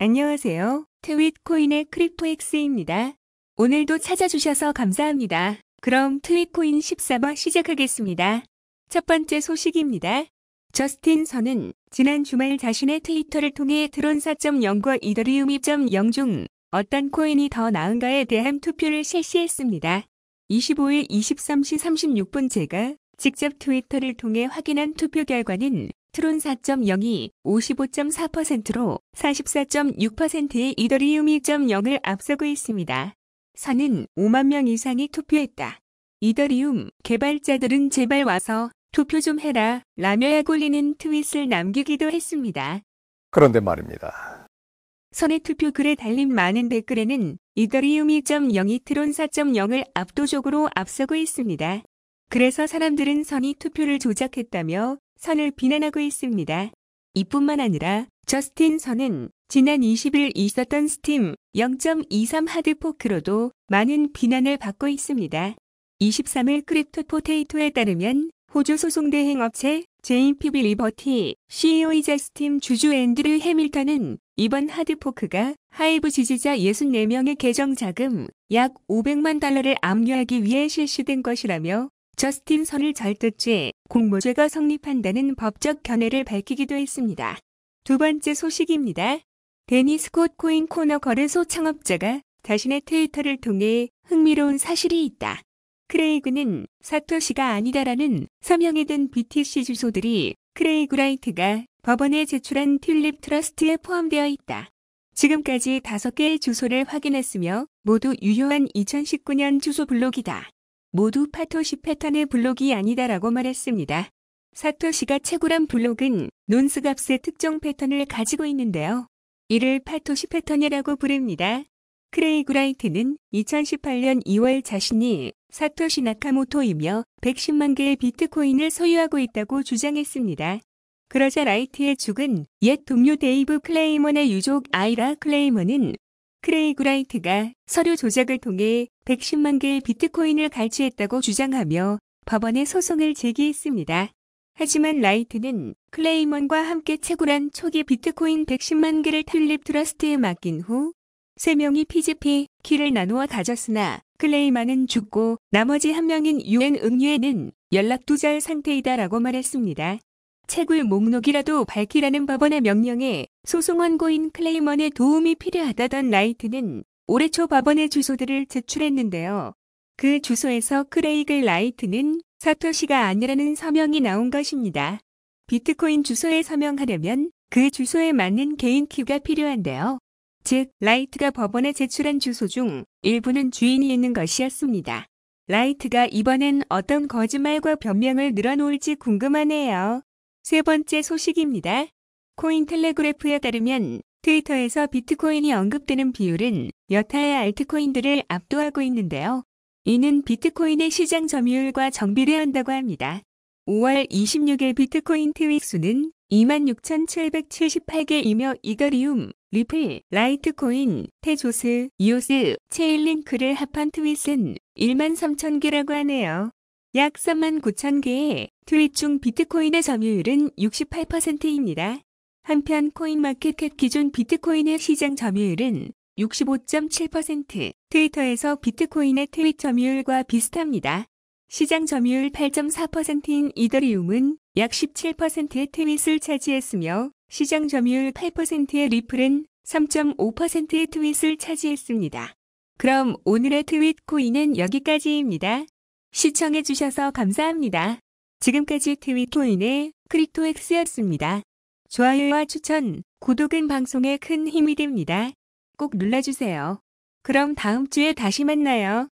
안녕하세요. 트윗코인의 크립토엑스입니다. 오늘도 찾아주셔서 감사합니다. 그럼 트윗코인 14번 시작하겠습니다. 첫 번째 소식입니다. 저스틴 선은 지난 주말 자신의 트위터를 통해 드론 4.0과 이더리움 2.0 중 어떤 코인이 더 나은가에 대한 투표를 실시했습니다. 25일 23시 36분 제가 직접 트위터를 통해 확인한 투표 결과는 스트론 4.0이 55.4%로 44.6%의 이더리움 2.0을 앞서고 있습니다. 선은 5만 명 이상이 투표했다. 이더리움 개발자들은 제발 와서 투표 좀 해라 라며 야골리는 트윗을 남기기도 했습니다. 그런데 말입니다. 선의 투표 글에 달린 많은 댓글에는 이더리움 2.0이 트론 4.0을 압도적으로 앞서고 있습니다. 그래서 사람들은 선이 투표를 조작했다며 선을 비난하고 있습니다. 이뿐만 아니라 저스틴 선은 지난 20일 있었던 스팀 0.23 하드포크로도 많은 비난을 받고 있습니다. 23일 크립토 포테이토에 따르면 호주 소송 대행 업체 제인피비 리버티 CEO이자 스팀 주주 앤드류 해밀턴은 이번 하드포크가 하이브 지지자 64명의 계정 자금 약 500만 달러를 압류하기 위해 실시된 것이라며 저스틴 선을 절도죄, 공모죄가 성립한다는 법적 견해를 밝히기도 했습니다. 두 번째 소식입니다. 데니 스콧 코인 코너 거래소 창업자가 자신의 트위터를 통해 흥미로운 사실이 있다. 크레이그는 사토시가 아니다라는 서명이 든 BTC 주소들이 크레이그 라이트가 법원에 제출한 튤립 트러스트에 포함되어 있다. 지금까지 5개의 주소를 확인했으며 모두 유효한 2019년 주소 블록이다. 모두 파토시 패턴의 블록이 아니다라고 말했습니다. 사토시가 채굴한 블록은 논스 값의 특정 패턴을 가지고 있는데요. 이를 파토시 패턴이라고 부릅니다. 크레이그라이트는 2018년 2월 자신이 사토시 나카모토이며 110만 개의 비트코인을 소유하고 있다고 주장했습니다. 그러자 라이트의 죽은 옛 동료 데이브 클레이먼의 유족 아이라 클레이먼은 크레이그라이트가 서류 조작을 통해 110만 개의 비트코인을 갈취했다고 주장하며 법원에 소송을 제기했습니다. 하지만 라이트는 클레이먼과 함께 채굴한 초기 비트코인 110만 개를 튤립 트러스트에 맡긴 후 3명이 PGP 키를 나누어 가졌으나 클레이만은 죽고 나머지 한 명인 UN 응유에는 연락 두절 상태이다라고 말했습니다. 채굴 목록이라도 밝히라는 법원의 명령에 소송원고인 클레이먼의 도움이 필요하다던 라이트는 올해 초 법원의 주소들을 제출했는데요. 그 주소에서 크레이글 라이트는 사토시가 아니라는 서명이 나온 것입니다. 비트코인 주소에 서명하려면 그 주소에 맞는 개인 키가 필요한데요. 즉, 라이트가 법원에 제출한 주소 중 일부는 주인이 있는 것이었습니다. 라이트가 이번엔 어떤 거짓말과 변명을 늘어놓을지 궁금하네요. 세 번째 소식입니다. 코인 텔레그래프에 따르면 트위터에서 비트코인이 언급되는 비율은 여타의 알트코인들을 압도하고 있는데요. 이는 비트코인의 시장 점유율과 정비례한다고 합니다. 5월 26일 비트코인 트윅 수는 26,778개이며 이더리움, 리플, 라이트코인, 테조스, 이오스, 체일링크를 합한 트윗은 13,000개라고 하네요. 약 39,000개의 트윗 중 비트코인의 점유율은 68%입니다. 한편 코인마켓캡 기준 비트코인의 시장 점유율은 65.7%, 트위터에서 비트코인의 트윗 점유율과 비슷합니다. 시장 점유율 8.4%인 이더리움은 약 17%의 트윗을 차지했으며 시장 점유율 8%의 리플은 3.5%의 트윗을 차지했습니다. 그럼 오늘의 트윗 코인은 여기까지입니다. 시청해주셔서 감사합니다. 지금까지 트위코인의 크립토엑스였습니다. 좋아요와 추천, 구독은 방송에 큰 힘이 됩니다. 꼭 눌러주세요. 그럼 다음 주에 다시 만나요.